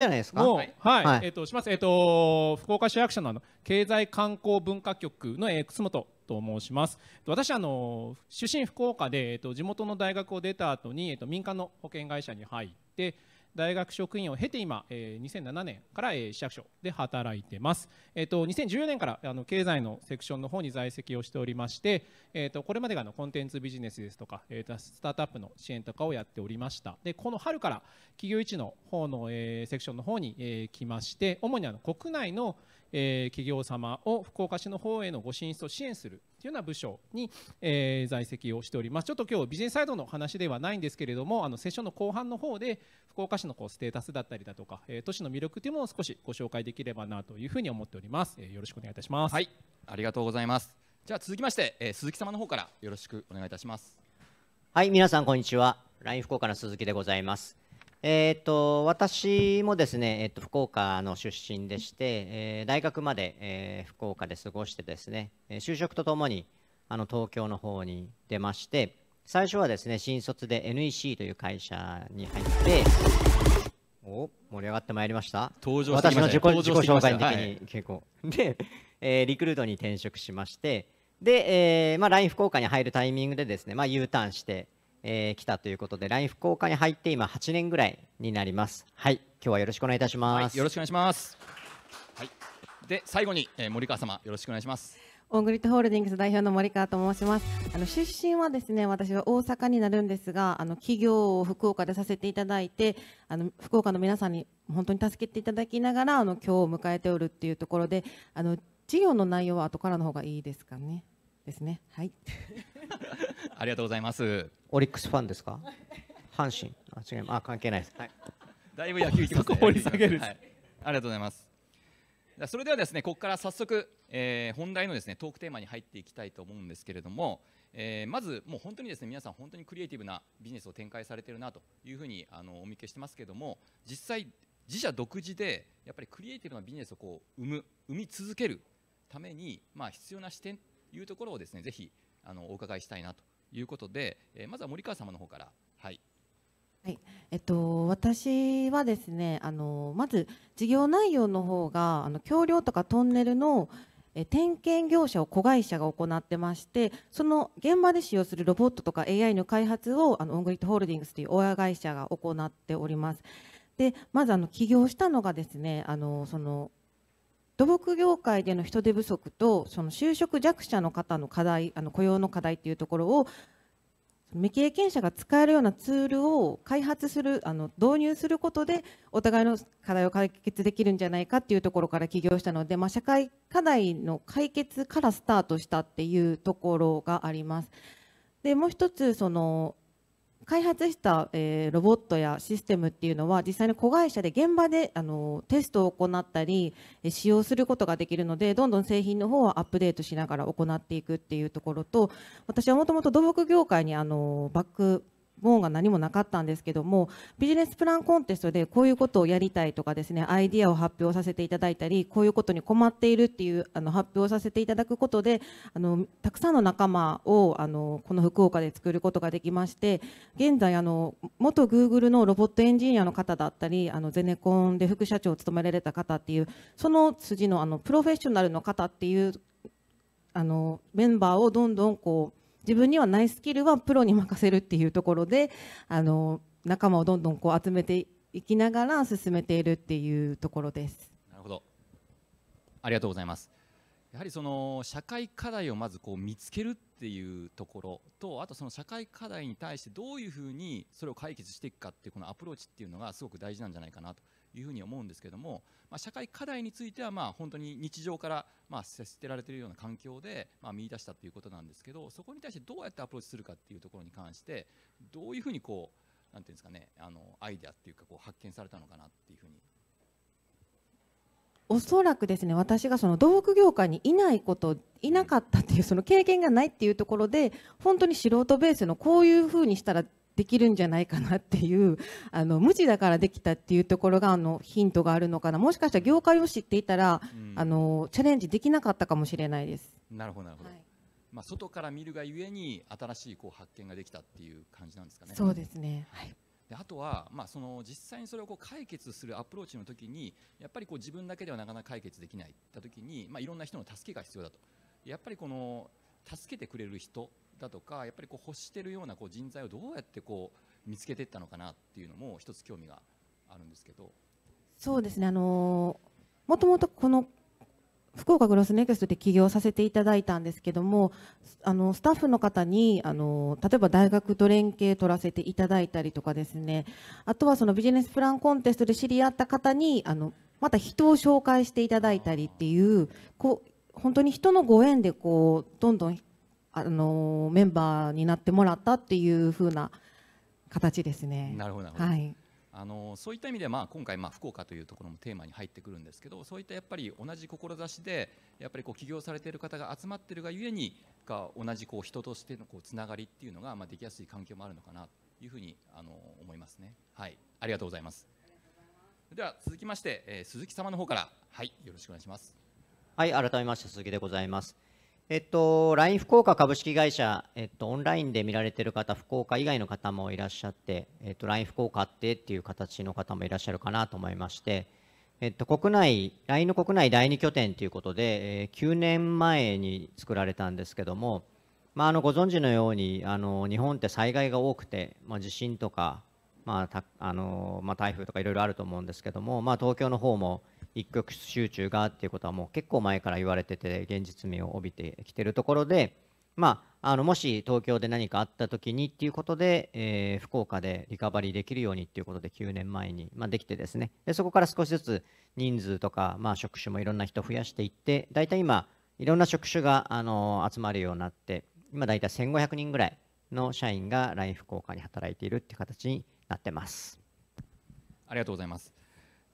じゃないですか。はい、はい、えっ、ー、とします。えっ、ー、と福岡市役所の経済観光文化局の、えー、楠本と申します。私あの出身福岡でえっ、ー、と地元の大学を出た後にえっ、と民間の保険会社に入って。大学職員を経て今、えー、2007年から、え市役所で働いてます、えーと、と2014年からあの経済のセクションの方に在籍をしておりまして、えーと、これまでがのコンテンツビジネスですとか、えーと、スタートアップの支援とかをやっておりましたでこの春から企業一の方の、えー、セクションの方に、えー、来まして主にあの国内のえー、企業様を福岡市の方へのご進出を支援するというような部署に、えー、在籍をしております。ちょっと今日ビジネスサイドの話ではないんですけれども、あのセッションの後半の方で福岡市のこうステータスだったりだとか、えー、都市の魅力というものを少しご紹介できればなというふうに思っております。えー、よろしくお願いいたします。はい、ありがとうございます。じゃあ続きまして、えー、鈴木様の方からよろしくお願いいたします。はい、皆さんこんにちは。ライン福岡の鈴木でございます。えーと、私もですね、えーと、福岡の出身でして、えー、大学まで、えー、福岡で過ごしてですね、えー、就職とともにあの東京の方に出まして最初はですね新卒で NEC という会社に入ってお盛り上がってまいりました登場しました、私の自己紹介的に結構、はい、で、えー、リクルートに転職しましてで、えーまあ、LINE 福岡に入るタイミングでですね、まあ、U ターンしてえー、来たということで LINE 福岡に入って今8年ぐらいになりますはい今日はよろしくお願いいたします、はい、よろしくお願いしますはいで最後に、えー、森川様よろしくお願いしますオングリッドホールディングス代表の森川と申します。あの出身はですね、私は大阪になるんですが、あの企業を福岡でさせていただいて、あの福岡の皆さんに本当に助けていただきながら、あの今日を迎えておるっていうところで、あの事業の内容は後からの方がいいですかね。ですね。はい。ありがとうございます。オリックスファンですか？阪神。あ違います。あ関係ないです。はい。だいぶ野球行きますね。掘り下げる、はい。ありがとうございます。それではですねここから早速、えー、本題のですねトークテーマに入っていきたいと思うんですけれども、えー、まずもう本当にですね皆さん本当にクリエイティブなビジネスを展開されてるなというふうにあのお見受けしてますけれども実際自社独自でやっぱりクリエイティブなビジネスをこう生む生み続けるためにまあ必要な視点というところをですねぜひあのお伺いしたいなということで、えまずは森川様の方から。はいはいえっと、私はですねあのまず事業内容の方があの橋梁とかトンネルのえ点検業者を子会社が行ってましてその現場で使用するロボットとか AI の開発をあのオングリッドホールディングスという親会社が行っております。でまずあの起業したのがですねあのその土木業界での人手不足とその就職弱者の方の課題あの雇用の課題っていうところを未経験者が使えるようなツールを開発するあの導入することでお互いの課題を解決できるんじゃないかっていうところから起業したので、まあ、社会課題の解決からスタートしたっていうところがあります。でもう一つその開発した、えー、ロボットやシステムっていうのは実際に子会社で現場であのテストを行ったり使用することができるのでどんどん製品の方はアップデートしながら行っていくっていうところと私はもともと土木業界にあのバック門が何もなかったんですけどもビジネスプランコンテストでこういうことをやりたいとかですねアイディアを発表させていただいたりこういうことに困っているっていうあの発表させていただくことであのたくさんの仲間をあのこの福岡で作ることができまして現在あの元 Google のロボットエンジニアの方だったりあのゼネコンで副社長を務められた方っていうその筋のあのプロフェッショナルの方っていうあのメンバーをどんどんこう自分にはないスキルはプロに任せるっていうところであの仲間をどんどんこう集めていきながら進めているっていうところです。なるほどありがとうございますやはりその社会課題をまずこう見つけるっていうところとあとその社会課題に対してどういうふうにそれを解決していくかっていうこのアプローチっていうのがすごく大事なんじゃないかなというふうに思うんですけども、まあ、社会課題についてはまあ本当に日常からまあ捨てられているような環境でまあ見出したということなんですけどそこに対してどうやってアプローチするかっていうところに関してどういうふうにこうなんていうんですかねあのアイデアっていうかこう発見されたのかなっていうふうにおそらくですね私がその道具業界にいないこといなかったっていうその経験がないっていうところで本当に素人ベースのこういうふうにしたらできるんじゃないかなっていうあの無知だからできたっていうところがあのヒントがあるのかなもしかしたら業界を知っていたら、うん、あのチャレンジできなかったかもしれないです。なるほどなるほど、はい、まあ、外から見るがゆえに新しいこう発見ができたっていう感じなんですかね。そうですね、はいであとは、まあ、その実際にそれをこう解決するアプローチの時にやっぱりこう自分だけではなかなか解決できないった時に、まあ、いろんな人の助けが必要だとやっぱりこの助けてくれる人だとかやっぱりこう欲してるようなこう人材をどうやってこう見つけていったのかなっていうのも一つ興味があるんですけどそうですねあのもともとこの福岡グロスネクストで起業させていただいたんですけどもあのスタッフの方にあの例えば大学と連携取らせていただいたりとかですねあとはそのビジネスプランコンテストで知り合った方にあのまた人を紹介していただいたりっていうこう本当に人のご縁でこうどんどんあのメンバーになってもらったっていう風な形ですね。なるほどはい。あのそういった意味でまあ今回まあ福岡というところもテーマに入ってくるんですけどそういったやっぱり同じ志でやっぱりこう起業されている方が集まっているがゆえにか同じこう人としてのこうつながりっていうのがまあできやすい環境もあるのかなというふうにあの思いますね。はい、ありがとうございます。では続きまして、えー、鈴木様の方からはいよろしくお願いします。はい、改めまして鈴木でございます。えっと、LINE 福岡株式会社、えっと、オンラインで見られてる方、福岡以外の方もいらっしゃって、えっと、LINE 福岡ってっていう形の方もいらっしゃるかなと思いまして、えっと、国内、LINE の国内第2拠点ということで、えー、9年前に作られたんですけども、まあ、あのご存知のようにあの日本って災害が多くて、まあ、地震とか、まあたあのまあ、台風とかいろいろあると思うんですけども、まあ、東京の方も一極集中がっていうことはもう結構前から言われてて現実味を帯びてきてるところで、まあ、あのもし東京で何かあった時にっていうことで、えー、福岡でリカバリーできるようにっていうことで9年前に、まあ、できてですねでそこから少しずつ人数とか、まあ、職種もいろんな人増やしていって大体今いろんな職種が、あの集まるようになって今大体1500人ぐらいの社員が LINE 福岡に働いているっていう形になってます。ありがとうございます。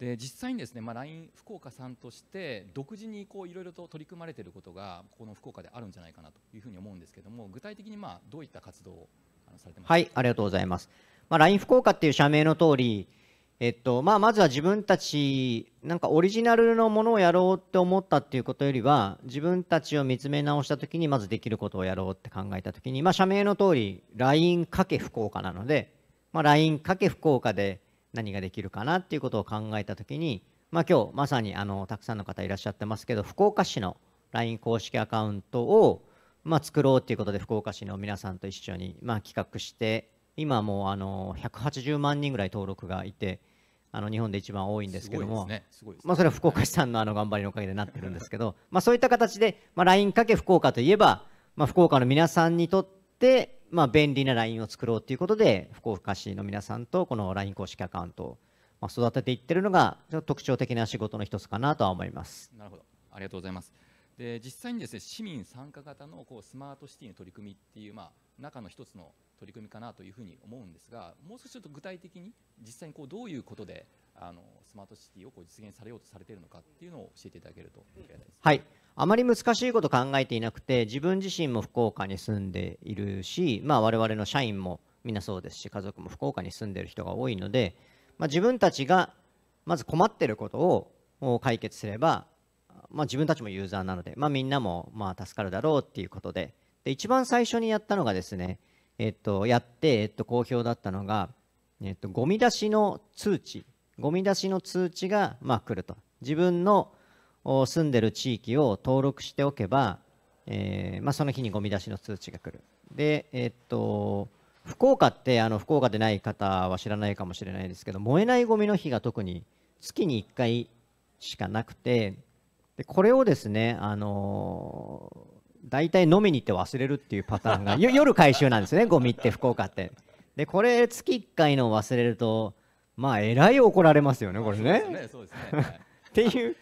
で実際にですね、まあ、LINE 福岡さんとして独自にこういろいろと取り組まれていることがこの福岡であるんじゃないかなというふうに思うんですけども具体的にまあどういった活動をされてますかはいありがとうございます、まあ、LINE 福岡っていう社名の通りえっとまあ、まずは自分たちなんかオリジナルのものをやろうって思ったっていうことよりは自分たちを見つめ直した時にまずできることをやろうって考えた時に、まあ、社名の通り LINE× 福岡なので、まあ、LINE× 福岡で何ができるかなっていうことを考えた時に、まあ、今日まさにあのたくさんの方いらっしゃってますけど福岡市の LINE 公式アカウントを、まあ、作ろうっていうことで福岡市の皆さんと一緒に、まあ、企画して今もうあの180万人ぐらい登録がいて。あの日本で一番多いんですけども、まそれは福岡市さんのあの頑張りのおかげでなってるんですけどまあそういった形で、まあ、LINE かけ福岡といえば、まあ、福岡の皆さんにとってまあ、便利な LINE を作ろうということで、福岡市の皆さんとこの LINE 公式アカウントを育てていってるのが、特徴的な仕事の一つかなとは思います。なるほどありがとうございますで実際にです、ね、市民参加型のこうスマートシティの取り組みっていう、まあ、中の一つの取り組みかなというふうに思うんですがもう少しちょっと具体的に実際にこうどういうことであのスマートシティをこう実現されようとされているのかっていうのを教えていただけるとはいあまり難しいこと考えていなくて自分自身も福岡に住んでいるし、まあ、我々の社員もみんなそうですし家族も福岡に住んでいる人が多いので、まあ、自分たちがまず困っていることを解決すれば、まあ、自分たちもユーザーなので、まあ、みんなもまあ助かるだろうっていうことで。で、一番最初にやったのがですね、えっと、やって、えっと、好評だったのが、えっと、ゴミ出しの通知、ゴミ出しの通知が、まあ、来ると。自分の住んでる地域を登録しておけば、えー、まあ、その日にゴミ出しの通知が来る。で、えっと、福岡って、あの、福岡でない方は知らないかもしれないですけど、燃えないゴミの日が特に月に1回しかなくて、でこれをですね、あのー大体飲みに行って忘れるっていうパターンが 夜回収なんですねゴミって福岡ってでこれ月1回の忘れるとまあえらい怒られますよねこれねそうですね っていう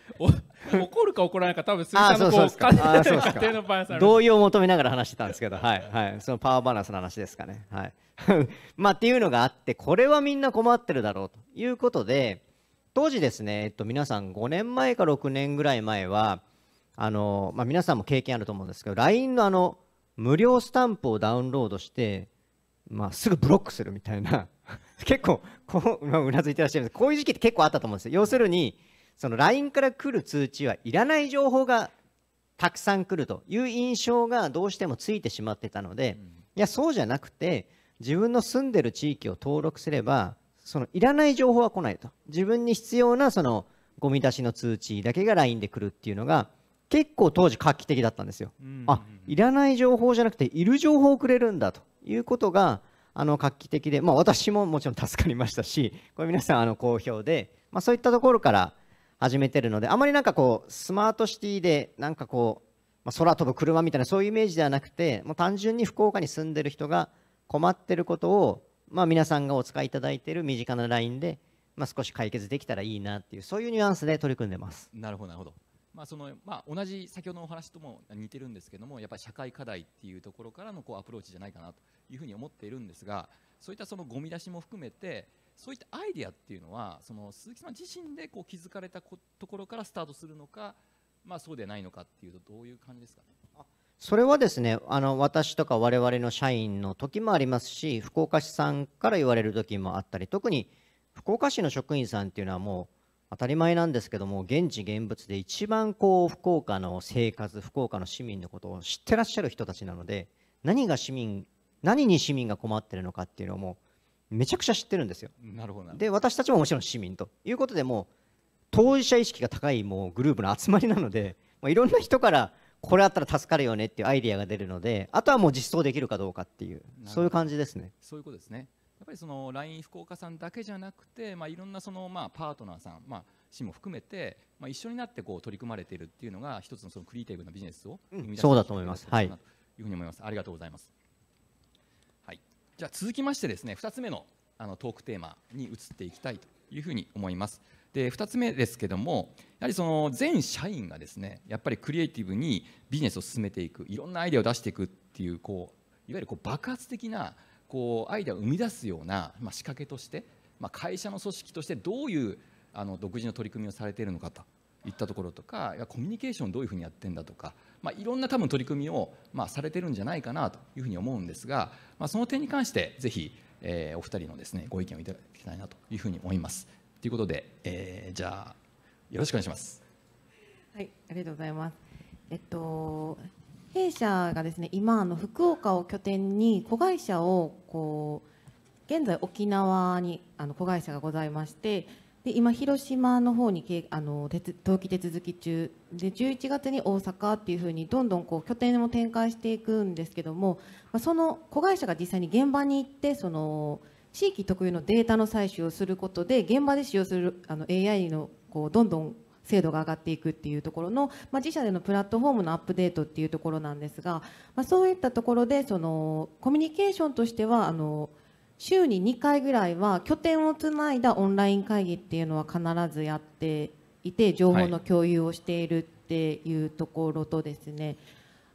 怒るか怒らないか多分鈴木さんのこう家庭のバランス同意を求めながら話してたんですけどはいはいそのパワーバランスの話ですかねはい まあっていうのがあってこれはみんな困ってるだろうということで当時ですねえっと皆さん5年前か6年ぐらい前はあの、まあ、皆さんも経験あると思うんですけど LINE のあの無料スタンプをダウンロードして、まあ、すぐブロックするみたいな 結構こう、まあ、うなずいてらっしゃるんですこういう時期って結構あったと思うんですよ要するにその LINE から来る通知はいらない情報がたくさん来るという印象がどうしてもついてしまってたので、いやそうじゃなくて自分の住んでる地域を登録すればそのいらない情報は来ないと自分に必要なそのゴミ出しの通知だけが LINE で来るっていうのが結構当時画期的だったんですよ。あいらない情報じゃなくている情報をくれるんだということがあの画期的で、まあ、私ももちろん助かりましたし これ皆さんあの好評で、まあ、そういったところから始めてるのであまりなんかこうスマートシティでなんかこう、まあ、空飛ぶ車みたいなそういうイメージではなくてもう単純に福岡に住んでる人が困ってることを、まあ、皆さんがお使いいただいている身近なラインで、まあ、少し解決できたらいいなっていうそういうニュアンスで取り組んでます。なるほどなるほどまあそのまあ、同じ先ほどのお話とも似てるんですけどもやっぱり社会課題っていうところからのこうアプローチじゃないかなというふうに思っているんですがそういったそのゴミ出しも含めてそういったアイデアっていうのはその鈴木さん自身でこう気づかれたこところからスタートするのか、まあ、そうでないのかっていうとどういう感じですかね。それはですねあの私とか我々の社員の時もありますし福岡市さんから言われる時もあったり特に福岡市の職員さんっていうのはもう当たり前なんですけども現地現物で一番こう福岡の生活福岡の市民のことを知ってらっしゃる人たちなので何が市民何に市民が困ってるのかっていうのもめちゃくちゃ知ってるんですよ。なるほどで私たちももちろん市民ということでも当事者意識が高いもうグループの集まりなので、まあ、いろんな人からこれあったら助かるよねっていうアイディアが出るのであとはもう実装できるかどうかっていうそういう感じですね。そういうことですねやっぱりその LINE 福岡さんだけじゃなくて、まあ、いろんなそのまあパートナーさん、まあ、市も含めて、まあ、一緒になってこう取り組まれているっていうのが一つのそのクリエイティブなビジネスを生み出うん、そうだと思います。はい、いうふうに思います。ありがとうございます。はい、じゃあ続きましてですね2つ目のあのトークテーマに移っていきたいというふうに思います。で2つ目ですけどもやはりその全社員がですねやっぱりクリエイティブにビジネスを進めていくいろんなアイデアを出していくっていうこういわゆるこう爆発的なこうアイデアを生み出すような、まあ、仕掛けとして、まあ、会社の組織としてどういうあの独自の取り組みをされているのかといったところとかコミュニケーションどういうふうにやってんだとか、まあ、いろんな多分取り組みを、まあ、されてるんじゃないかなというふうに思うんですが、まあ、その点に関してぜひ、えー、お二人のですねご意見をいただきたいなというふうに思います。ということで、えー、じゃあよろしくお願いします。はい、ありがとうございます。えっと弊社がですね今あの福岡を拠点に子会社をこう現在沖縄にあの子会社がございましてで今広島の方にあの登記手続き中で11月に大阪っていうふうにどんどんこう拠点を展開していくんですけども、まあ、その子会社が実際に現場に行ってその地域特有のデータの採取をすることで現場で使用するあの AI のこうどんどん精度が上がっていくっていうところの、まあ、自社でのプラットフォームのアップデートっていうところなんですが、まあ、そういったところでそのコミュニケーションとしてはあの週に2回ぐらいは拠点をつないだオンライン会議っていうのは必ずやっていて情報の共有をしているっていうところとですね、はい、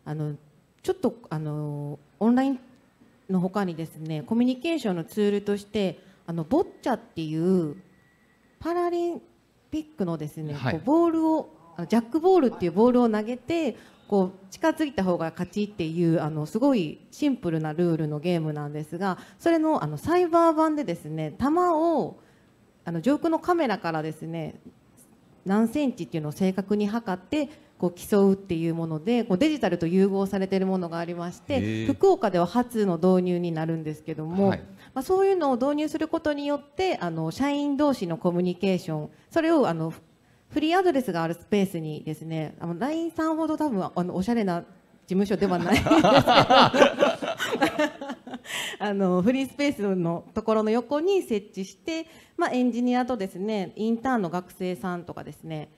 あのちょっとあのオンラインの他にですねコミュニケーションのツールとしてあのボッチャっていうパラリンピックのですね、はい、こうボールをジャックボールっていうボールを投げてこう近づいた方が勝ちっていうあのすごいシンプルなルールのゲームなんですがそれのあのサイバー版でですね球をあの上空のカメラからですね何センチっていうのを正確に測ってこう競うっていうものでこうデジタルと融合されているものがありまして福岡では初の導入になるんですけども、はい。まあ、そういうのを導入することによってあの社員同士のコミュニケーションそれをあのフリーアドレスがあるスペースにですねあの LINE さんほど多分あのおしゃれな事務所ではないですけど あのフリースペースのところの横に設置して、まあ、エンジニアとですねインターンの学生さんとかですね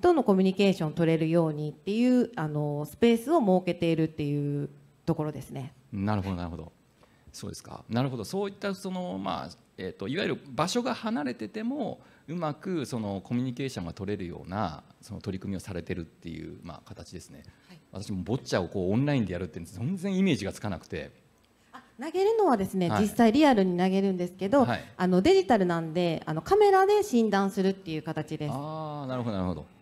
とのコミュニケーションを取れるようにっていうあのスペースを設けているっていうところですね。なるほどなるほどそうですかなるほどそういったその、まあえーと、いわゆる場所が離れててもうまくそのコミュニケーションが取れるようなその取り組みをされてるっていう、まあ、形ですね、はい、私もボッチャをこうオンラインでやるって全然イメージがつかなくて。投げるのはですね、はい、実際リアルに投げるんですけど、はい、あのデジタルなんであのカメラで診断するっていう形です。あなるほどなるほど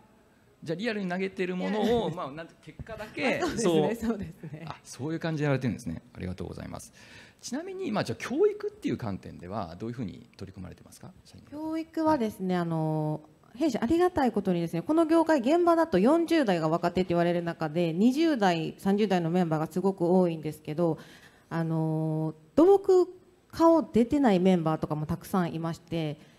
じゃあリアルに投げてるものを、まあ、なんて結果だけ そうそう、ねね、あそういう感じでやられてるんですねありがとうございますちなみに、まあ、じゃあ教育っていう観点ではどういうふうに取り組まれてますか教育はですね、はい、あの弊社ありがたいことにですねこの業界現場だと40代が若手って言われる中で20代30代のメンバーがすごく多いんですけどあの土木顔出てないメンバーとかもたくさんいまして。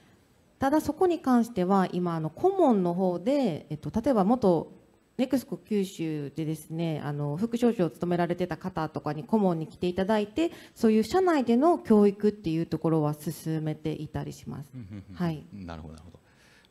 ただそこに関しては今あの顧問の方で、えっと、例えば元ネクスコ九州でですねあの副省長を務められてた方とかに顧問に来ていただいてそういう社内での教育っていうところは進めていたりします。はい、なるほどなるほど、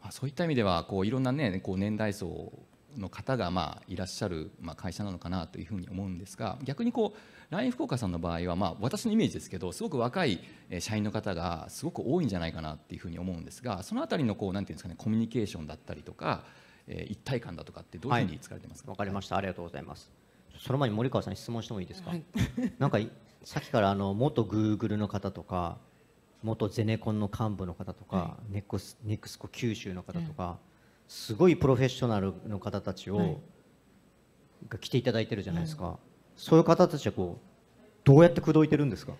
まそういった意味ではこういろんな、ね、こう年代層の方がまあいらっしゃるま会社なのかなというふうに思うんですが逆にこう LINE 福岡さんの場合は、まあ、私のイメージですけどすごく若い社員の方がすごく多いんじゃないかなっていうふうに思うんですがその辺りのこうなんていうんですかねコミュニケーションだったりとか、えー、一体感だとかってどういうふうに使われてますか、はい、かりましたありがとうございますその前に森川さん質問してもいいですか、はい、なんかさっきからあの元グーグルの方とか元ゼネコンの幹部の方とか、はい、ネクスネクスコ九州の方とか、はい、すごいプロフェッショナルの方たちを、が来ていただいてるじゃないですか、そういう方たちはこうどうやって口説いてるんですか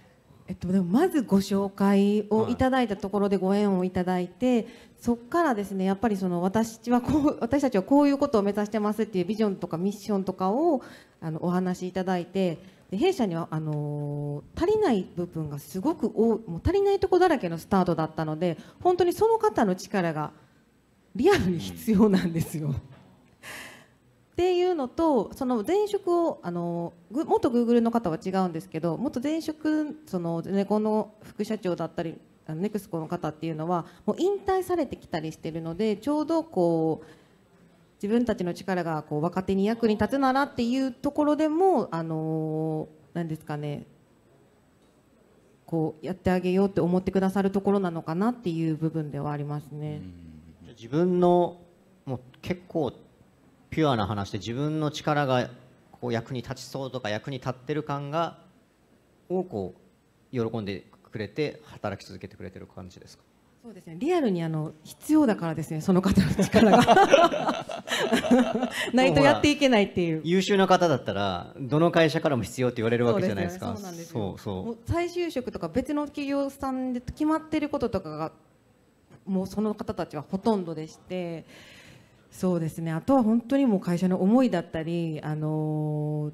えっと、でもまずご紹介をいただいたところでご縁をいただいて、はい、そこからですねやっぱりその私はこう 私たちはこういうことを目指してますっていうビジョンとかミッションとかをあのお話しいただいてで弊社にはあのー、足りない部分がすごく多もう足りないとこだらけのスタートだったので本当にその方の力がリアルに必要なんですよ。っていうのとその前職をあの元グーグルの方は違うんですけど元前職そのネコの副社長だったりネクスコの方っていうのはもう引退されてきたりしてるのでちょうどこう自分たちの力がこう若手に役に立つならっていうところでもあの何ですかねこうやってあげようって思ってくださるところなのかなっていう部分ではありますね。自分のもう結構ピュアな話で自分の力がこう役に立ちそうとか役に立ってる感がをこう喜んでくれて働き続けてくれてる感じですかそうですね、リアルにあの必要だからですね、その方の力が。ないとやっていけないっていう。優秀な方だったら、どの会社からも必要って言われるわけじゃないですか。そうそう再就職とか、別の企業さんで決まってることとかが。もうその方たちはほとんどでして。そうですねあとは本当にもう会社の思いだったり、あの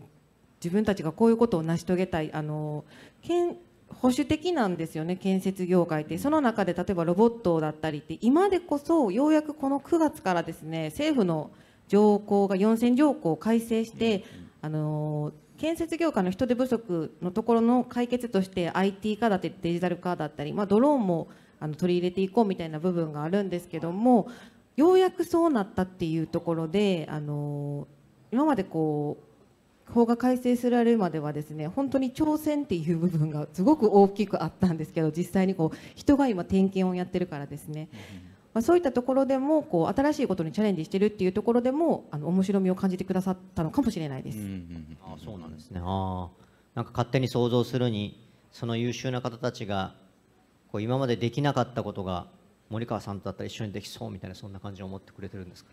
自分たちがこういうことを成し遂げたい、あのー、保守的なんですよね建設業界ってその中で例えばロボットだったりって今でこそようやくこの9月からですね政府の条項が4000条項を改正して、あの建設業界の人手不足のところの解決として IT 化だったりデジタル化だったり、まあ、ドローンもあの取り入れていこうみたいな部分があるんですけどもようやくそうなったっていうところであの今までこう法が改正されるまではですね本当に挑戦っていう部分がすごく大きくあったんですけど実際にこう人が今点検をやってるからですね、まあ、そういったところでもこう新しいことにチャレンジしてるっていうところでもあの面白みを感じてくださったのかもしれないです。うんうん、あそうなんですねあなんか勝手に想像するにその優秀な方たちがこう今までできなかったことが森川さんとだったら一緒にできそうみたいなそんな感じを思ってくれてるんですか、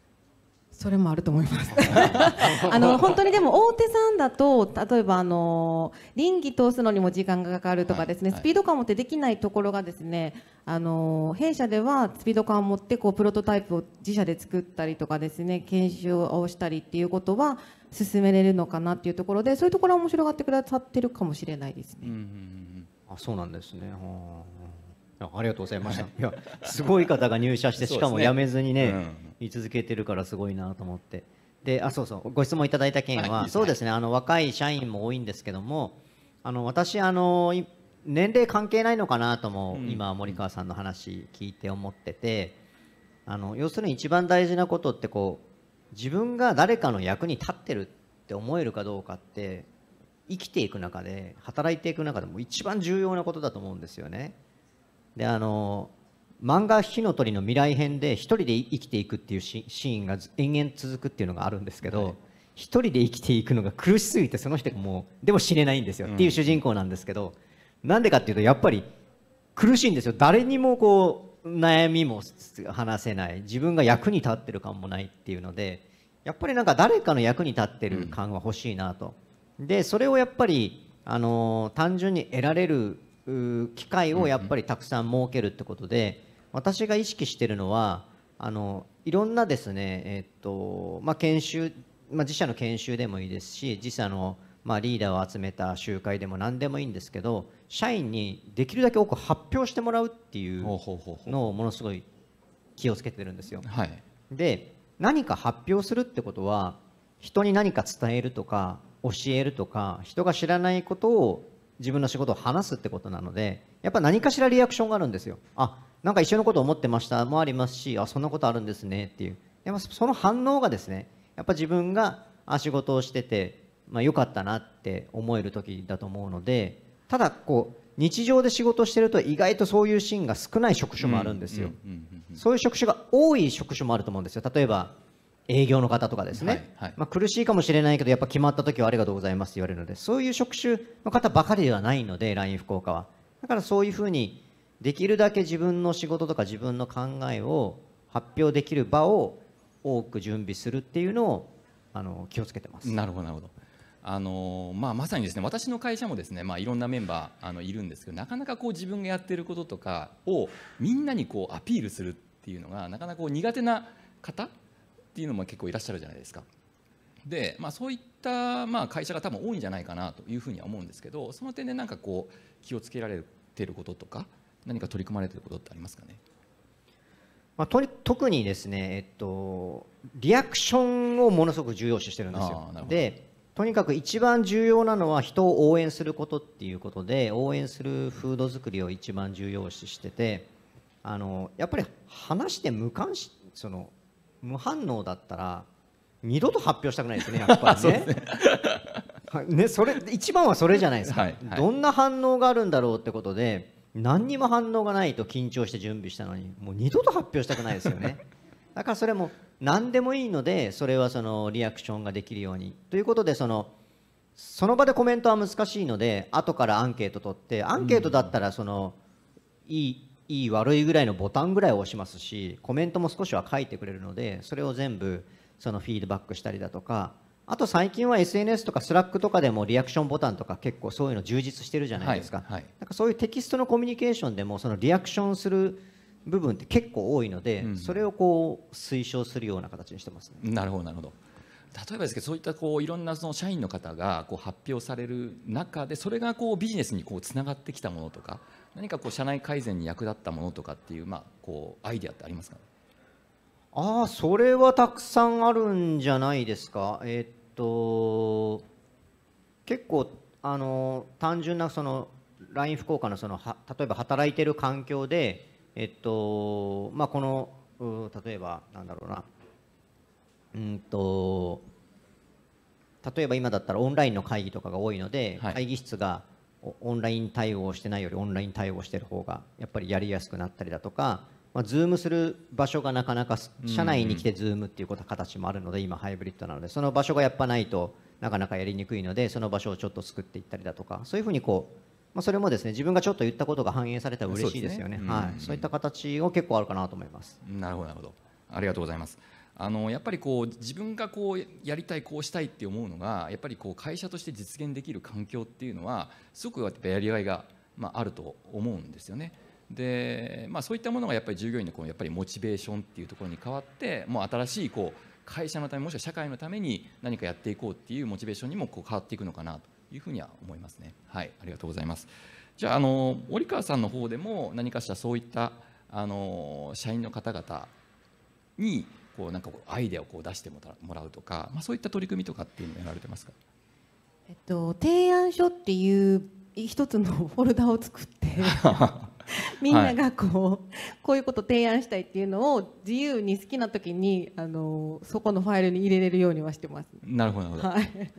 それもあると思います あの本当にでも大手さんだと例えばあの臨機通すのにも時間がかかるとかですね、はいはい、スピード感を持ってできないところがですねあの弊社ではスピード感を持ってこうプロトタイプを自社で作ったりとかですね研修をしたりっていうことは進めれるのかなっていうところでそういうところは面白がってくださってるかもしれないですね。うんうんうん、あそうなんですね。はあありがとうございました。いや、すごい方が入社して、しかも辞めずにね、言い続けてるからすごいなと思って。で、あ、そうそう、ご質問いただいた件は、そうですね、あの若い社員も多いんですけども、あの私あの年齢関係ないのかなとも、今森川さんの話聞いて思ってて、あの要するに一番大事なことってこう自分が誰かの役に立ってるって思えるかどうかって生きていく中で働いていく中でも一番重要なことだと思うんですよね。であの漫画「火の鳥」の未来編で一人で生きていくっていうシーンが延々続くっていうのがあるんですけど、はい、一人で生きていくのが苦しすぎてその人がもうでも死ねないんですよ、っていう主人公なんですけどなんでかっていうとやっぱり苦しいんですよ誰にもこう悩みも話せない自分が役に立ってる感もないっていうのでやっぱりなんか誰かの役に立ってる感が欲しいなと。うん、でそれをやっぱりあの単純に得られる機会をやっぱりたくさん設けるってことで、私が意識してるのはあのいろんなですね、えっとまあ、研修、まあ、自社の研修でもいいですし自社の、まあ、リーダーを集めた集会でも何でもいいんですけど社員にできるだけ多く発表してもらうっていうのをものすごい気をつけてるんですよ。はい、で何か発表するってことは人に何か伝えるとか教えるとか人が知らないことを自分の仕事を話すってことなのでやっぱ何かしらリアクションがあるんですよあなんか一緒のこと思ってましたもありますしあそんなことあるんですねっていうやっぱその反応がですねやっぱ自分が仕事をしててまあ、かったなって思える時だと思うのでただこう日常で仕事してると意外とそういうシーンが少ない職種もあるんですよそういう職種が多い職種もあると思うんですよ例えば営業の方とかですね、はいはい、まあ、苦しいかもしれないけどやっぱ決まった時はありがとうございますって言われるのでそういう職種の方ばかりではないので LINE 福岡はだからそういうふうにできるだけ自分の仕事とか自分の考えを発表できる場を多く準備するっていうのをあの気をつけてます。なるほどなるほどあのまあ、まさにですね私の会社もですね、まあ、いろんなメンバーあのいるんですけどなかなかこう自分がやってることとかをみんなにこうアピールするっていうのがなかなかこう苦手な方っていうのも結構いらっしゃるじゃないですか。で、まあ、そういったまあ会社が多分多いんじゃないかなというふうには思うんですけどその点で何かこう気をつけられてることとか何か取り組まれてることってありますかね、まあ、と特にですね、えっと、リアクションをものすごく重要視してるんですよ。でとにかく一番重要なのは人を応援することっていうことで応援するフード作りを一番重要視しててあのやっぱり話して無関心その無反応だったら二度と発表したくないですねやっぱりね ねそれ一番はそれじゃないですか、はいはい、どんな反応があるんだろうってことで何にも反応がないと緊張して準備したのにもう二度と発表したくないですよね だからそれも何でもいいのでそれはそのリアクションができるようにということでそのその場でコメントは難しいので後からアンケート取ってアンケートだったらその、いいいい悪いぐらいのボタンぐらいを押しますしコメントも少しは書いてくれるのでそれを全部そのフィードバックしたりだとかあと最近は SNS とか Slack とかでもリアクションボタンとか結構そういうの充実してるじゃないですかはいはい、なんかそういうテキストのコミュニケーションでもそのリアクションする部分って結構多いので、うん、それをこう推奨するような形にしてます、ね、なるほどなるほど例えばですけどそういったこういろんなその社員の方がこう発表される中でそれがこうビジネスにこうつながってきたものとか何かこう社内改善に役立ったものとかっていう,、まあ、こうアイディアってありますかああそれはたくさんあるんじゃないですかえー、っと結構あの単純なその LINE 福岡のその例えば働いてる環境でえっとまあこの例えばなんだろうなうんと例えば今だったらオンラインの会議とかが多いので、はい、会議室がオンライン対応してないよりオンライン対応してる方がやっぱりやりやすくなったりだとか、まあ、ズームする場所がなかなか社内に来てズームっていうこと形もあるので今ハイブリッドなのでその場所がやっぱないとなかなかやりにくいのでその場所をちょっと作っていったりだとかそういうふうにこう、まあ、それもですね自分がちょっと言ったことが反映されたら嬉しいですよね、ね、はい、そういった形を結構あるかなと思います。なるほどなるほどありがとうございますあのやっぱりこう自分がこうやりたいこうしたいって思うのがやっぱりこう会社として実現できる環境っていうのはすごくやっぱやりがいが、まあ、あると思うんですよね。でまあ、そういったものがやっぱり従業員のこのやっぱりモチベーションっていうところに変わってもう新しいこう会社のためもしくは社会のために何かやっていこうっていうモチベーションにもこう変わっていくのかなというふうには思いますね。はいありがとうございます。じゃああの森川さんの方でも何かしらそういったあの社員の方々にこうなんかアイデアをこう出してもらうとか、まあ、そういった取り組みとかっていうのをやられてますか、えっと、提案書っていう一つのフォルダを作って みんながこう、はい、こういうこと提案したいっていうのを自由に好きな時にあのそこのファイルに入れれるようにはしてます。なるほどなるはい。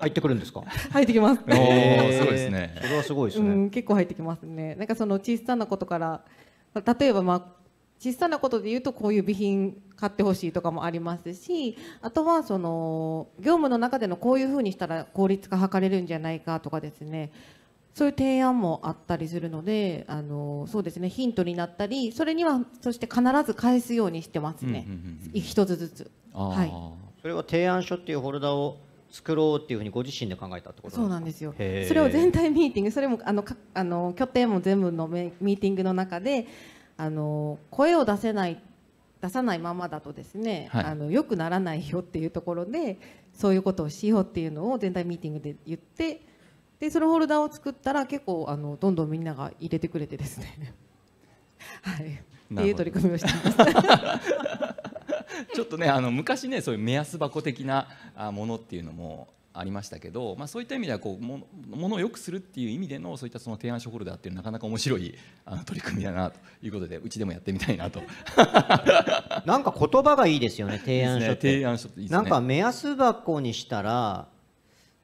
入ってくるんですか。入ってきます。おお、そうですね。それはすごいですね、うん。結構入ってきますね。なんかその小さなことから、例えばまあ小さなことで言うとこういう備品買ってほしいとかもありますしあとはその業務の中でのこういうふうにしたら効率化図れるんじゃないかとかですねそういう提案もあったりするのであのそうですねヒントになったりそれにはそして必ず返すようにしてますね、一つずつ。はい、それは提案書っていうフォルダを作ろうっていうふうにご自身で考えたってことそうなんですよそれを全体ミーティングそれもあのあの拠点も全部のミーティングの中であの声を出せない出さないままだとですね、はい、あのよくならないよっていうところでそういうことをしようっていうのを全体ミーティングで言ってでそのホルダーを作ったら結構あのどんどんみんなが入れてくれてですね はいっていう取り組みをしてます ちょっとねあの昔ねそういう目安箱的なものっていうのもありましたけど、まあ、そういった意味ではこうものをよくするっていう意味でのそういったその提案書ホルダーっていうなかなか面白いあの取り組みだなということでうちでもやってみたいなと なんか言葉がいいですよね提案書って、なんか目安箱にしたら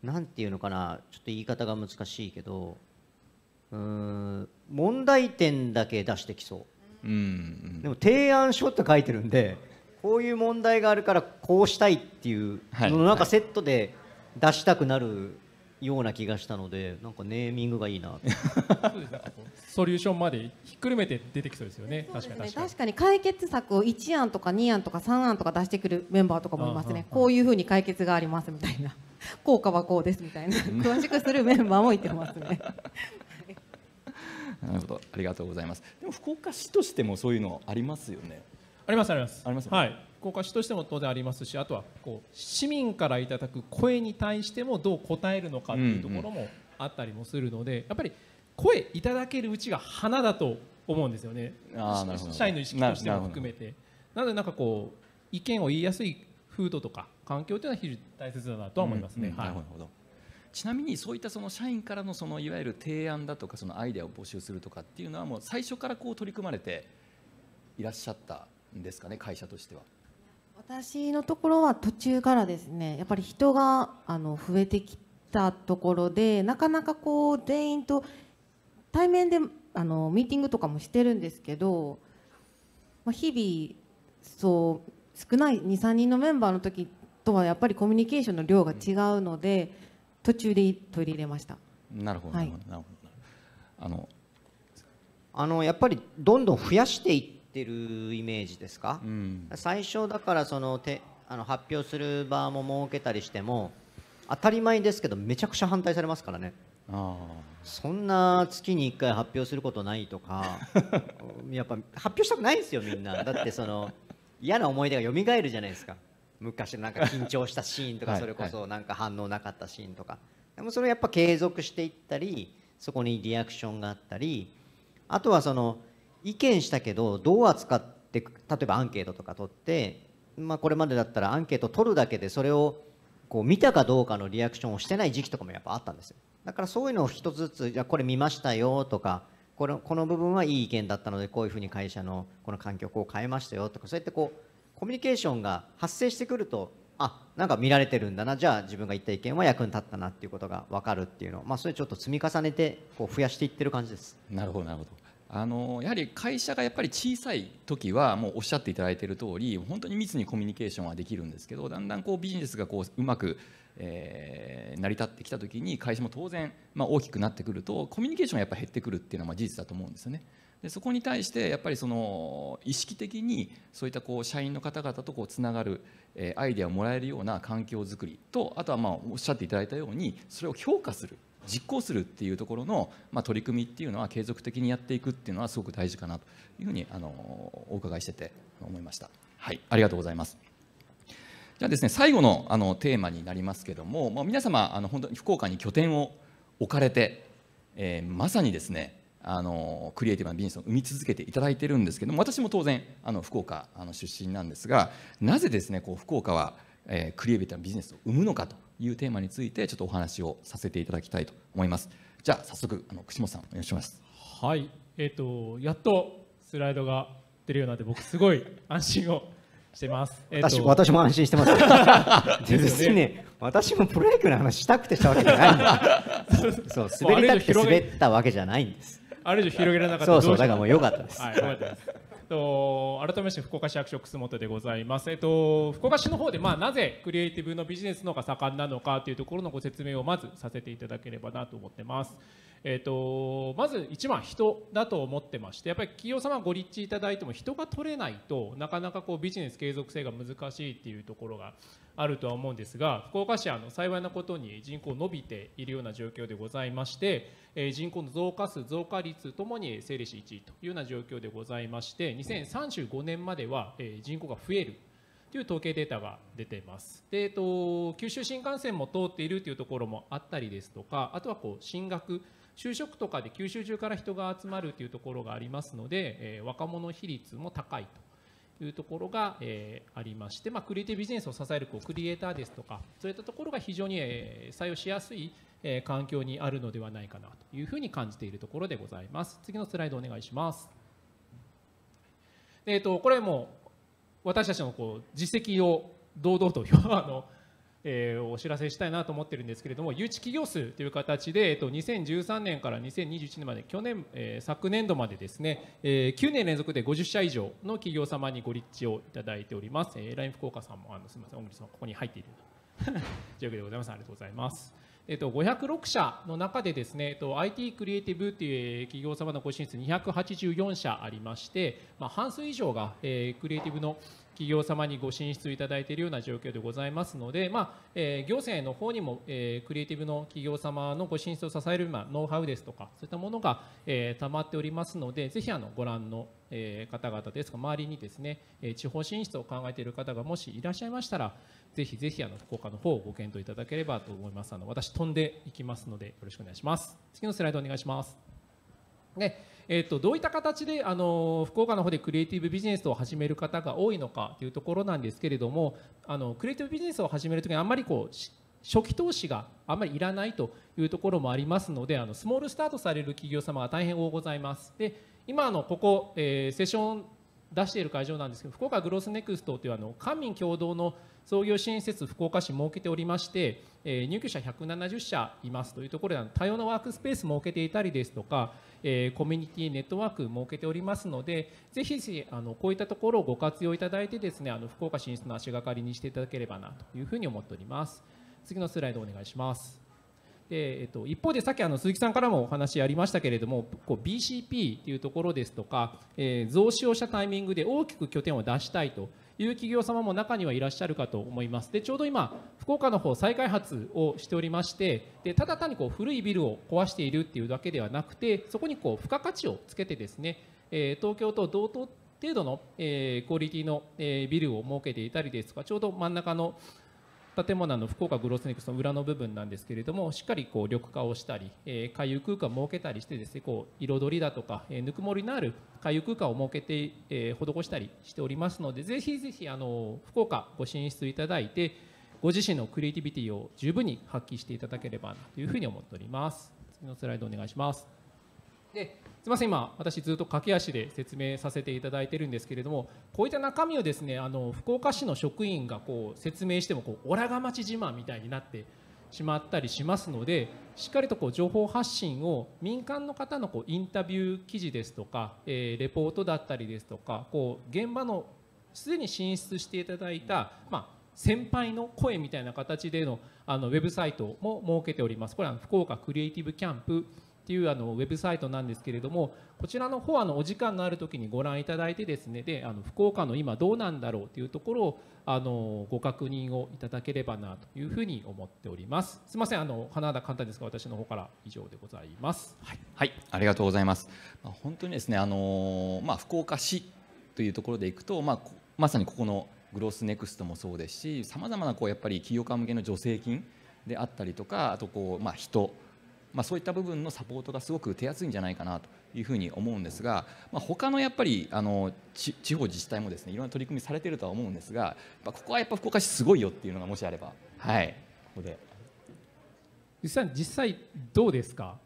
なんていうのかなちょっと言い方が難しいけどうん問題点だけ出してきそう、うんうん、でも提案書って書いてるんでこういう問題があるからこうしたいっていう、ののなんかセットで出したくなるような気がしたのでなんかネーミングがいいな ソリューションまでひっくるめて出てきそうですよね、ね、確かに確かに解決策を1案とか2案とか3案とか出してくるメンバーとかもいますねこういうふうに解決がありますみたいな 効果はこうですみたいな 詳しくするメンバーもいてますね。なるほどありがとうございますでも福岡市としてもそういうのありますよねありますありますあります、はい福岡市としても当然ありますしあとはこう市民からいただく声に対してもどう答えるのかっていうところもあったりもするので、うんうん、やっぱり声いただけるうちが花だと思うんですよね社員の意識としても含めて。なのでなんかこう意見を言いやすい風土とか環境というのは非常に大切だなとは思いますね。うんうん、なるほど、はいちなみにそういったその社員からのそのいわゆる提案だとかそのアイデアを募集するとかっていうのはもう最初からこう取り組まれていらっしゃったんですかね会社としては。私のところは途中からですねやっぱり人があの増えてきたところでなかなかこう全員と対面であのミーティングとかもしてるんですけど、まあ、日々そう少ない23人のメンバーの時とはやっぱりコミュニケーションの量が違うので、途中で取り入れました。なるほど、はい、なるほどあのあのやっぱりどんどん増やしていってるイメージですか、うん、最初だからそのてあの発表する場も設けたりしても当たり前ですけどめちゃくちゃ反対されますからねそんな月に1回発表することないとか やっぱ発表したくないんですよみんなだってその嫌な思い出が蘇るじゃないですか昔なんか緊張したシーンとかそれこそなんか反応なかったシーンとかでもそれやっぱ継続していったりそこにリアクションがあったりあとはその意見したけどどう扱って例えばアンケートとか取って、まあ、これまでだったらアンケート取るだけでそれをこう見たかどうかのリアクションをしてない時期とかもやっぱあったんですよだからそういうのを一つずつじゃこれ見ましたよとかこのこの部分はいい意見だったのでこういうふうに会社のこの環境を変えましたよとかそうやってこうコミュニケーションが発生してくるとあなんか見られてるんだなじゃあ自分が言った意見は役に立ったなっていうことが分かるっていうのまあそれちょっと積み重ねてこう増やしていってる感じですなるほどなるほどあのやはり会社がやっぱり小さい時はもうおっしゃっていただいている通り本当に密にコミュニケーションはできるんですけどだんだんこうビジネスがこううまく、えー、成り立ってきた時に会社も当然、まあ、大きくなってくるとコミュニケーションがやっぱ減ってくるっていうのは事実だと思うんですよね。でそこに対してやっぱりその意識的にそういったこう社員の方々とこうつながる、えー、アイデアをもらえるような環境づくりとあとはまあおっしゃっていただいたようにそれを評価する実行するっていうところの、まあ、取り組みっていうのは継続的にやっていくっていうのはすごく大事かなというふうにあのお伺いしてて思いました。はい、ありがとうございます。じゃあですね最後のあのテーマになりますけども、まあ、皆様あの本当に福岡に拠点を置かれて、えー、まさにですねあのクリエイティブなビジネスを生み続けていただいてるんですけども私も当然あの福岡あの出身なんですがなぜですねこう福岡は、えー、クリエイティブなビジネスを生むのかというテーマについてちょっとお話をさせていただきたいと思いますじゃあ早速あの串本さんお願いしますはいえっ、ー、とやっとスライドが出るようになって僕すごい安心をしてます、えー、私私も安心してます別に ね私もプロ野球の話したくてしたわけじゃないんだそう滑りたくて滑ったわけじゃないんですある以上広げられなかったそうそうだからもう良かったです、はい、良かったですと改めまして福岡市役所楠本でございます。えっと福岡市の方でまあなぜクリエイティブのビジネスの方が盛んなのかというところのご説明をまずさせていただければなと思ってます。えっとまず一番人だと思ってまして、やっぱり企業様ご立地いただいても人が取れないとなかなかこうビジネス継続性が難しいっていうところがあるとは思うんですが、福岡市はあの幸いなことに人口伸びているような状況でございまして。人口の増加数、増加率ともに整理市1位というような状況でございまして、2035年までは、人口が増えるという統計データが出ています。で、えっと、九州新幹線も通っているというところもあったりですとか、あとはこう進学、就職とかで九州中から人が集まるというところがありますので、えー、若者比率も高いと。いうところが、えー、ありまして、まあ、クリエイティブビジネスを支えるこうクリエイターですとかそういったところが非常に、えー、採用しやすいえー、環境にあるのではないかなというふうに感じているところでございます次のスライドお願いしますえっ、ー、とこれも私たちのこう実績を堂々とあのえー、お知らせしたいなと思ってるんですけれども誘致企業数という形で、えっと、2013年から2021年まで去年、えー、昨年度までですね、えー、9年連続で50社以上の企業様にご立地をいただいております、えー、ライン福岡さんもあのすみません小栗さんここに入っているというわけでございますありがとうございますえっと、506社の中でですね、えっと、IT クリエイティブという企業様のご進出284社ありまして、まあ、半数以上が、えー、クリエイティブの、企業様にご進出いただいているような状況でございますので、まあえー、行政の方にも、えー、クリエイティブの企業様のご進出を支える、まあ、ノウハウですとかそういったものが、えー、溜まっておりますのでぜひあのご覧の、えー、方々ですか周りにですね、えー、地方進出を考えている方がもしいらっしゃいましたらぜひぜひあの福岡の方をご検討いただければと思いますあの私飛んでいきますのでよろしくお願いします次のスライドお願いしますでえーと、どういった形であの福岡の方でクリエイティブビジネスを始める方が多いのかというところなんですけれどもあのクリエイティブビジネスを始めるときにあんまりこう初期投資があんまりいらないというところもありますのであのスモールスタートされる企業様が大変多ございます。で今のここ、えー、セッション出している会場なんですけど福岡グロスネクストというあの官民共同の創業支援施設福岡市設けておりまして、え入居者170社いますというところで多様なワークスペース設けていたりですとか、えコミュニティネットワーク設けておりますのでぜひぜひあのこういったところをご活用いただいてですねあの福岡進出の足がかりにしていただければなというふうに思っております次のスライドお願いしますで、えっと、一方でさっきあの鈴木さんからもお話ありましたけれどもこう BCP というところですとか、えー、増資をしたタイミングで大きく拠点を出したいという企業様も中にはいらっしゃるかと思いますでちょうど今福岡の方再開発をしておりましてでただ単にこう古いビルを壊しているっていうだけではなくてそこにこう付加価値をつけてですね、え東京と同等程度の、えクオリティの、えビルを設けていたりですとかちょうど真ん中の、建物の福岡グロスネクストの裏の部分なんですけれどもしっかりこう緑化をしたり、えー、回遊空間を設けたりしてですねこう彩りだとか、えー、ぬくもりのある回遊空間を設けて、えー、施したりしておりますのでぜひぜひあの福岡ご進出いただいてご自身のクリエイティビティを十分に発揮していただければなというふうに思っております次のスライドお願いしますですみません、今、私、ずっと駆け足で説明させていただいてるんですけれども、こういった中身をですねあの福岡市の職員がこう説明してもこう、オラが町自慢みたいになってしまったりしますので、しっかりとこう情報発信を民間の方のこうインタビュー記事ですとか、えー、レポートだったりですとか、こう現場のすでに進出していただいた、まあ、先輩の声みたいな形でのあのウェブサイトも設けております。これは福岡クリエイティブキャンプっていうあのウェブサイトなんですけれどもこちらの方あのお時間のある時にご覧いただいてですねであの福岡の今どうなんだろうというところをあのご確認をいただければなというふうに思っておりますすみませんあの花田簡単ですが私の方から以上でございますはい、はい、ありがとうございます、まあ、本当にですねあのまあ福岡市というところでいくとまあまさにここのグロスネクストもそうですしさまざまなこうやっぱり企業家向けの助成金であったりとかあとこうまあ人まあ、そういった部分のサポートがすごく手厚いんじゃないかなというふうに思うんですが、まあ、他のやっぱりあの地方自治体もですねいろんな取り組みされてるとは思うんですがここはやっぱ福岡市すごいよっていうのがもしあれば、はい、ここで実際実際どうですか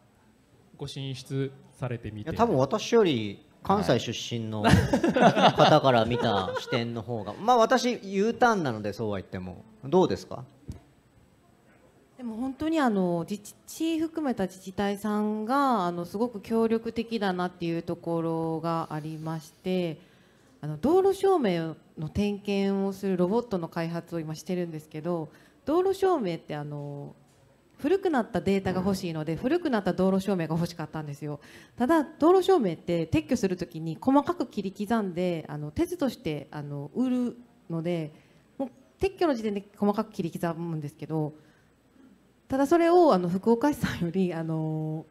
ご進出されてみて多分私より関西出身の 方から見た視点の方が、まあ私 U ターンなのでそうは言ってもどうですかでも本当にあの自治含めた自治体さんがあのすごく協力的だなっていうところがありましてあの道路照明の点検をするロボットの開発を今してるんですけど道路照明ってあの古くなったデータが欲しいので古くなった道路照明が欲しかったんですよただ道路照明って撤去する時に細かく切り刻んであの鉄としてあの売るのでもう撤去の時点で細かく切り刻むんですけどただそれをあの福岡市さんより あの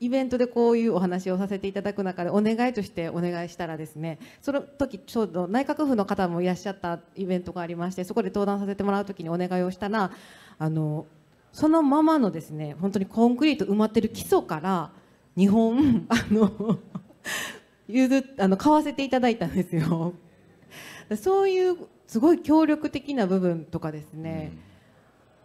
イベントでこういうお話をさせていただく中でお願いとしてお願いしたらですねその時ちょうど内閣府の方もいらっしゃったイベントがありましてそこで登壇させてもらう時にお願いをしたらあのそのままのですね本当にコンクリート埋まってる基礎から日本 あの譲あの買わせていただいたんですよ。そういうすごい協力的な部分とかですね、うん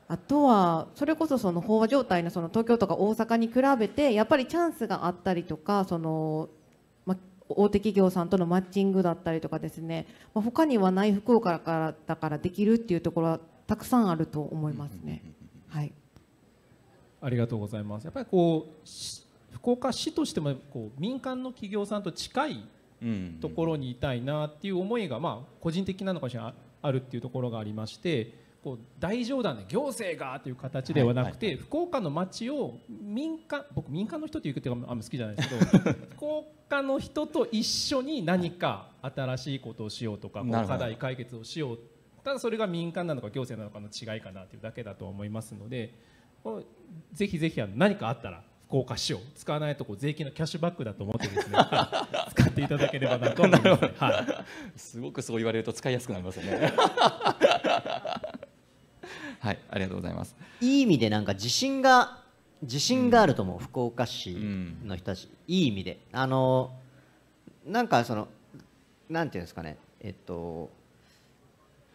あとはそれこそその飽和状態のその東京とか大阪に比べてやっぱりチャンスがあったりとかその、ま、大手企業さんとのマッチングだったりとかですね、まあ、他にはない福岡からだからできるっていうところはたくさんあると思いますね。はい、ありがとうございますやっぱりこう福岡市としてもこう民間の企業さんと近いところにいたいなっていう思いがまあ個人的なのかしらあるっていうところがありまして。こう大冗談で行政がという形ではなくて、福岡の町を民間僕民間の人という言うあんま好きじゃないですけど 福岡の人と一緒に何か新しいことをしようとか課題解決をしようただそれが民間なのか行政なのかの違いかなというだけだと思いますのでぜひぜひ何かあったら福岡市を使わないとこ税金のキャッシュバックだと思ってですね 使っていただければなと思います、ね、はい、すごくそう言われると使いやすくなりますよねはいありがとうございますいい意味でなんか自信が自信があると思う、うん、福岡市の人たち、いい意味であのなんかそのなんていうんですかねえっと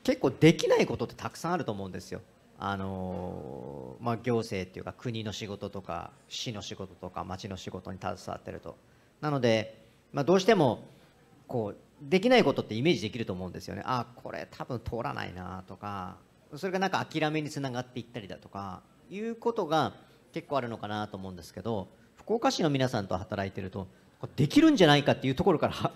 結構できないことってたくさんあると思うんですよあのまあ、行政っていうか国の仕事とか市の仕事とか町の仕事に携わってるとなので、まあ、どうしてもこうできないことってイメージできると思うんですよねあこれ多分通らないなとかそれがなんか諦めにつながっていったりだとかいうことが結構あるのかなと思うんですけど福岡市の皆さんと働いてるとできるんじゃないかっていうところから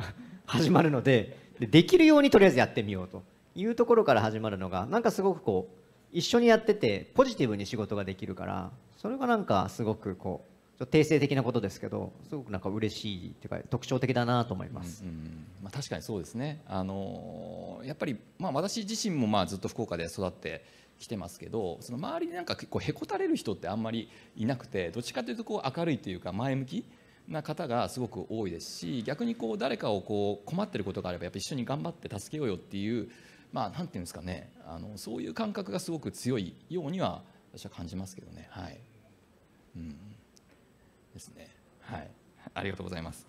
始まるのでできるようにとりあえずやってみようというところから始まるのがなんかすごくこう一緒にやっててポジティブに仕事ができるからそれがなんかすごくこう定性的なことですけどすごくなんか嬉しいというか特徴的だなと思います、うんうん、まあ、確かにそうですね、あのー、やっぱり、まあ、私自身もまあずっと福岡で育ってきてますけどその周りになんか結構へこたれる人ってあんまりいなくてどっちかというとこう明るいというか前向きな方がすごく多いですし逆にこう誰かをこう困ってることがあればやっぱ一緒に頑張って助けようよっていうまあなんていうんですかねあのそういう感覚がすごく強いようには私は感じますけどねはい。うんですね。はい、ありがとうございます。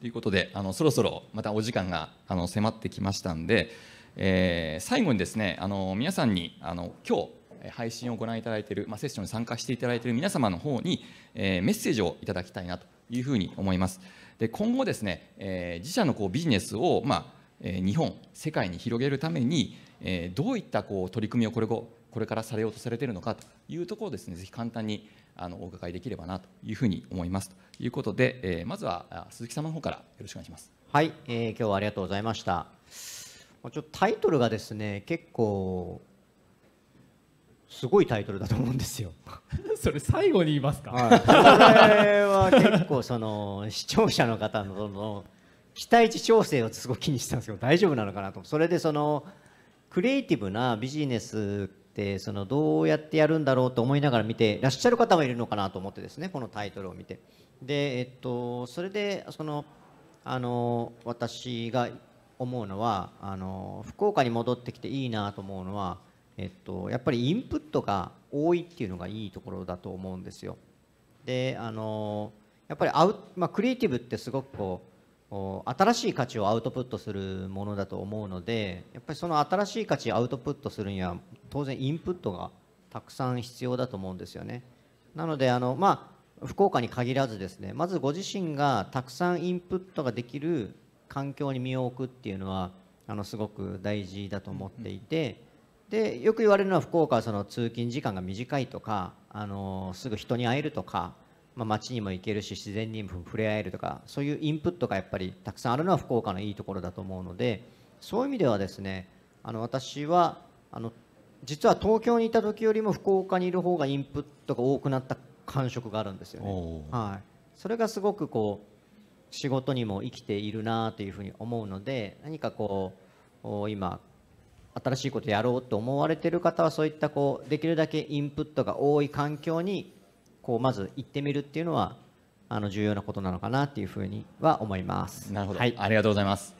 ということであのそろそろまたお時間があの迫ってきましたんで、えー、最後にですねあの皆さんにあの今日配信をご覧いただいている、まあ、セッションに参加していただいている皆様の方に、えー、メッセージをいただきたいなというふうに思います。で今後ですね、えー、自社のこうビジネスを、まあえ日本世界に広げるために、えどういったこう取り組みをこれこれからされようとされているのかというところをですねぜひ簡単にあのお伺いできればなというふうに思いますということで、えー、まずは鈴木様の方からよろしくお願いします。はい、えー、今日はありがとうございました。ちょっとタイトルがですね結構すごいタイトルだと思うんですよ それ最後に言いますか、はい、これは結構その視聴者の方の期待値調整をすごく気にしてたんですけど大丈夫なのかなとそれでそのクリエイティブなビジネスてそのどうやってやるんだろうと思いながら見てらっしゃる方もいるのかなと思ってですねこのタイトルを見てで、えっと、それでそのあの私が思うのはあの福岡に戻ってきていいなと思うのは、えっと、やっぱりインプットが多いっていうのがいいところだと思うんですよ。であのやっぱりアウ、まあ、クリエイティブってすごくこう新しい価値をアウトプットするものだと思うのでやっぱりその新しい価値アウトプットするには当然インプットがたくさん必要だと思うんですよね。なのであの、まあ、福岡に限らずですねまずご自身がたくさんインプットができる環境に身を置くっていうのはあのすごく大事だと思っていて、でよく言われるのは福岡はその通勤時間が短いとかあのすぐ人に会えるとか。まあ、街にも行けるし自然にも触れ合えるとかそういうインプットがやっぱりたくさんあるのは福岡のいいところだと思うのでそういう意味ではですねあの私はあの実は東京にいた時よりも福岡にいる方がインプットが多くなった感触があるんですよね。はい、それがすごくこう仕事にも生きているなというふうに思うので何かこう今新しいことやろうと思われてる方はそういったこうできるだけインプットが多い環境にこうまず行ってみるっていうのはあの重要なことなのかなっていうふうには思います。なるほど、はい、ありがとうございます。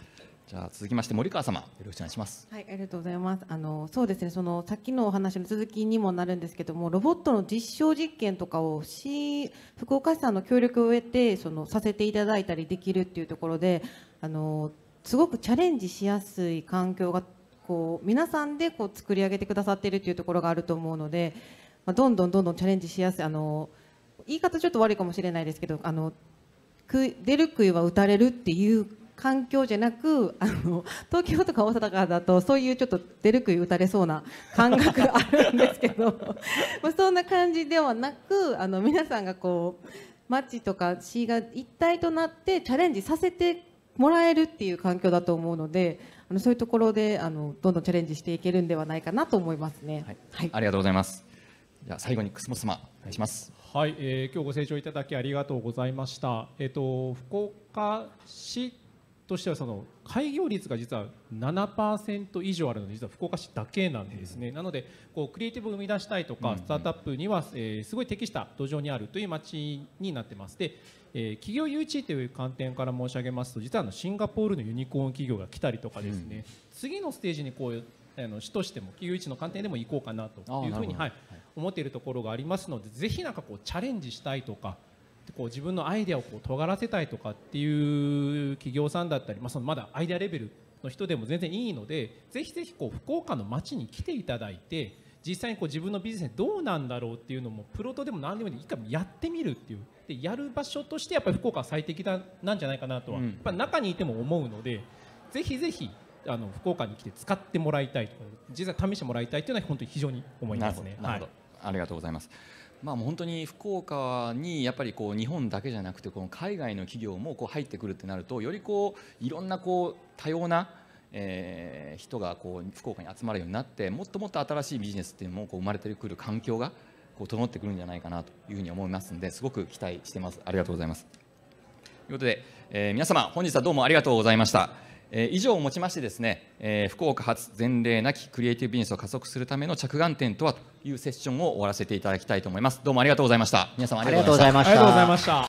じゃあ続きまして森川様よろしくお願いします。はいありがとうございます。あのそうですねそのさっきのお話の続きにもなるんですけどもロボットの実証実験とかをし福岡市さんの協力を得てそのさせていただいたりできるっていうところであのすごくチャレンジしやすい環境がこう皆さんでこう作り上げてくださっているというところがあると思うので、まあ、どんどんどんどんチャレンジしやすいあの言い方ちょっと悪いかもしれないですけどあの出る杭は打たれるっていう環境じゃなくあの東京とか大阪だとそういうちょっと出る杭打たれそうな感覚があるんですけど まあそんな感じではなくあの皆さんがこうチとか市が一体となってチャレンジさせてもらえるっていう環境だと思うのであのそういうところであのどんどんチャレンジしていけるんではないかなと思いますね。はい、はい、ありがとうございます。じゃ最後に楠本様願いします。はい、えー、今日ご清聴いただきありがとうございました。えっ、ー、と福岡市としてはその開業率が実は7%以上あるので実は福岡市だけなんですね、なのでこうクリエイティブを生み出したいとか、スタートアップには、えすごい適した土壌にあるという街になってますで、え企業誘致という観点から申し上げますと実はあのシンガポールのユニコーン企業が来たりとかですね、次のステージにこうあの市としても企業誘致の観点でも行こうかなというふうに、はい、思っているところがありますのでぜひなんかこうチャレンジしたいとかこう自分のアイデアをこう尖らせたいとかっていう企業さんだったり、まあ、そのまだアイデアレベルの人でも全然いいのでぜひぜひこう福岡の街に来ていただいて実際にこう自分のビジネスどうなんだろうっていうのもプロトでも何でもいいか回やってみるっていうでやる場所としてやっぱり福岡は最適だなんじゃないかなとは、うん、やっぱ中にいても思うのでぜひぜひあの福岡に来て使ってもらいたい実際試してもらいたいというのは本当に非常に思いますね。はいありがとうございます。まあ、本当に福岡にやっぱりこう日本だけじゃなくてこの海外の企業もこう入ってくるってなるとよりこういろんなこう多様なえ人がこう福岡に集まるようになってもっともっと新しいビジネスっていうのもこう生まれてくる環境がこう整ってくるんじゃないかなというふうに思いますのですごく期待してますありがとうございますということで、え皆様本日はどうもありがとうございました。えー、以上をもちましてですね、えー、福岡発前例なきクリエイティブビジネスを加速するための着眼点とはというセッションを終わらせていただきたいと思いますどうもありがとうございました皆様ありがとうございましたありがとうございました